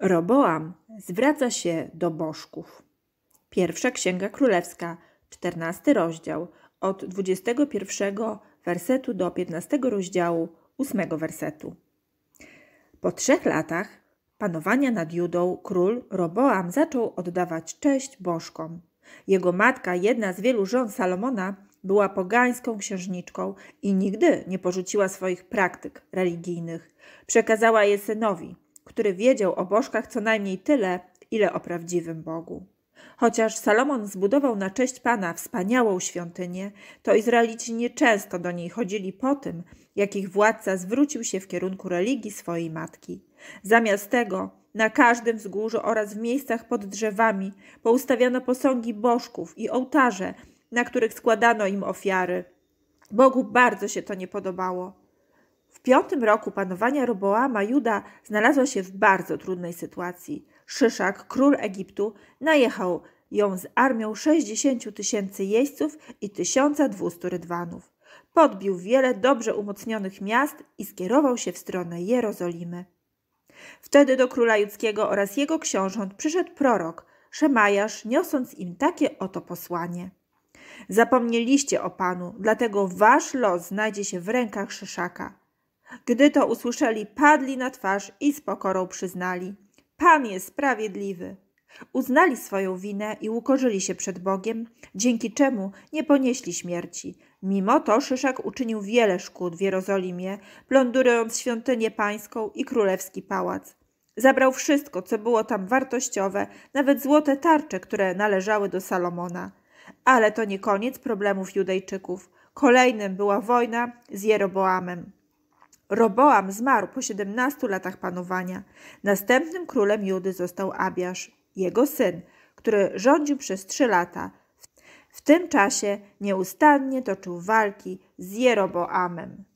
Roboam zwraca się do bożków. Pierwsza Księga Królewska, 14 rozdział, od 21 wersetu do 15 rozdziału, 8 wersetu. Po trzech latach panowania nad Judą król Roboam zaczął oddawać cześć bożkom. Jego matka, jedna z wielu żon Salomona, była pogańską księżniczką i nigdy nie porzuciła swoich praktyk religijnych. Przekazała je synowi – który wiedział o bożkach co najmniej tyle, ile o prawdziwym Bogu. Chociaż Salomon zbudował na cześć Pana wspaniałą świątynię, to Izraelici nieczęsto do niej chodzili po tym, jak ich władca zwrócił się w kierunku religii swojej matki. Zamiast tego na każdym wzgórzu oraz w miejscach pod drzewami poustawiano posągi bożków i ołtarze, na których składano im ofiary. Bogu bardzo się to nie podobało. W piątym roku panowania Roboama Juda znalazła się w bardzo trudnej sytuacji. Szyszak, król Egiptu, najechał ją z armią 60 tysięcy jeźdźców i 1200 rydwanów. Podbił wiele dobrze umocnionych miast i skierował się w stronę Jerozolimy. Wtedy do króla judzkiego oraz jego książąt przyszedł prorok, Szemajasz, niosąc im takie oto posłanie. Zapomnieliście o panu, dlatego wasz los znajdzie się w rękach Szyszaka. Gdy to usłyszeli, padli na twarz i z pokorą przyznali: Pan jest sprawiedliwy. Uznali swoją winę i ukorzyli się przed Bogiem, dzięki czemu nie ponieśli śmierci. Mimo to Szyszak uczynił wiele szkód w Jerozolimie, plądując świątynię pańską i królewski pałac. Zabrał wszystko, co było tam wartościowe, nawet złote tarcze, które należały do Salomona. Ale to nie koniec problemów Judejczyków. Kolejnym była wojna z Jeroboamem. Roboam zmarł po 17 latach panowania. Następnym królem Judy został Abiasz, jego syn, który rządził przez 3 lata. W tym czasie nieustannie toczył walki z Jeroboamem.